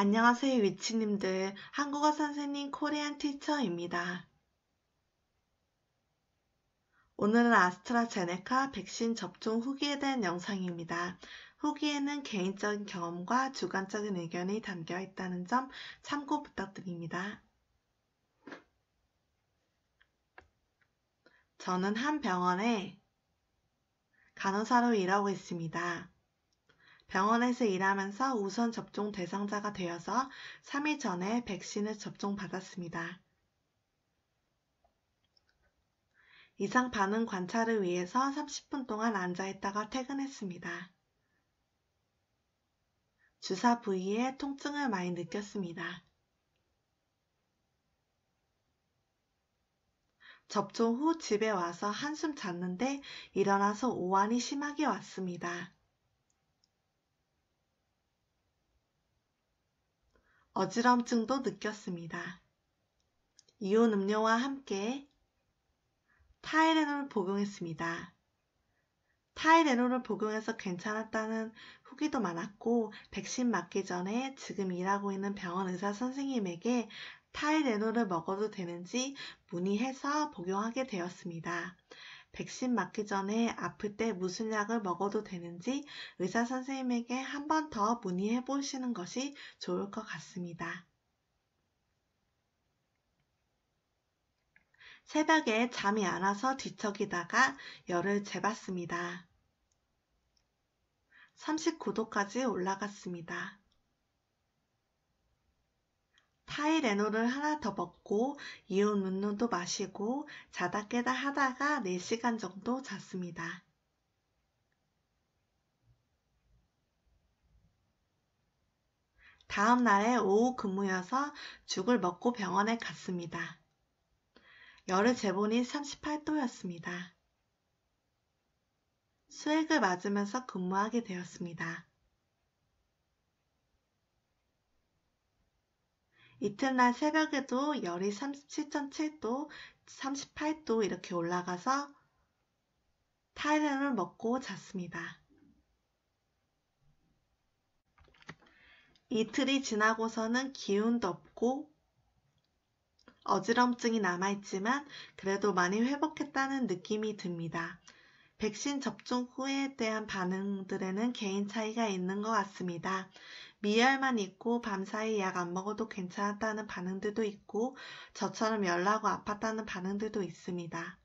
안녕하세요 위치님들 한국어 선생님 코리안 티처입니다. 오늘은 아스트라제네카 백신 접종 후기에 대한 영상입니다. 후기에는 개인적인 경험과 주관적인 의견이 담겨 있다는 점 참고 부탁드립니다. 저는 한 병원에 간호사로 일하고 있습니다. 병원에서 일하면서 우선 접종 대상자가 되어서 3일 전에 백신을 접종받았습니다. 이상 반응 관찰을 위해서 30분 동안 앉아있다가 퇴근했습니다. 주사 부위에 통증을 많이 느꼈습니다. 접종 후 집에 와서 한숨 잤는데 일어나서 오한이 심하게 왔습니다. 어지럼증도 느꼈습니다. 이온 음료와 함께 타이레놀을 복용했습니다. 타이레놀을 복용해서 괜찮았다는 후기도 많았고 백신 맞기 전에 지금 일하고 있는 병원 의사 선생님에게 타이레놀을 먹어도 되는지 문의해서 복용하게 되었습니다. 백신 맞기 전에 아플 때 무슨 약을 먹어도 되는지 의사 선생님에게 한 번 더 문의해 보시는 것이 좋을 것 같습니다. 새벽에 잠이 안 와서 뒤척이다가 열을 재봤습니다. 39도까지 올라갔습니다. 하이레놀을 하나 더 먹고 이온 음료도 마시고 자다 깨다 하다가 4시간 정도 잤습니다. 다음 날에 오후 근무여서 죽을 먹고 병원에 갔습니다. 열을 재보니 38도였습니다. 수액을 맞으면서 근무하게 되었습니다. 이튿날 새벽에도 열이 37.7도, 38도 이렇게 올라가서 타이레놀 먹고 잤습니다. 이틀이 지나고서는 기운도 없고 어지럼증이 남아있지만 그래도 많이 회복했다는 느낌이 듭니다. 백신 접종 후에 대한 반응들에는 개인 차이가 있는 것 같습니다. 미열만 있고 밤사이 약 안 먹어도 괜찮았다는 반응들도 있고 저처럼 열나고 아팠다는 반응들도 있습니다.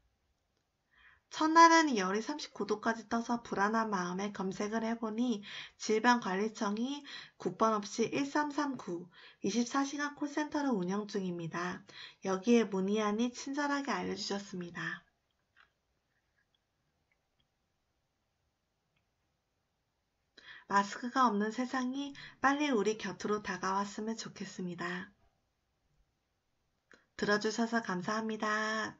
첫날에는 열이 39도까지 떠서 불안한 마음에 검색을 해보니 질병관리청이 국번 없이 1339 24시간 콜센터를 운영 중입니다. 여기에 문의하니 친절하게 알려주셨습니다. 마스크가 없는 세상이 빨리 우리 곁으로 다가왔으면 좋겠습니다. 들어주셔서 감사합니다.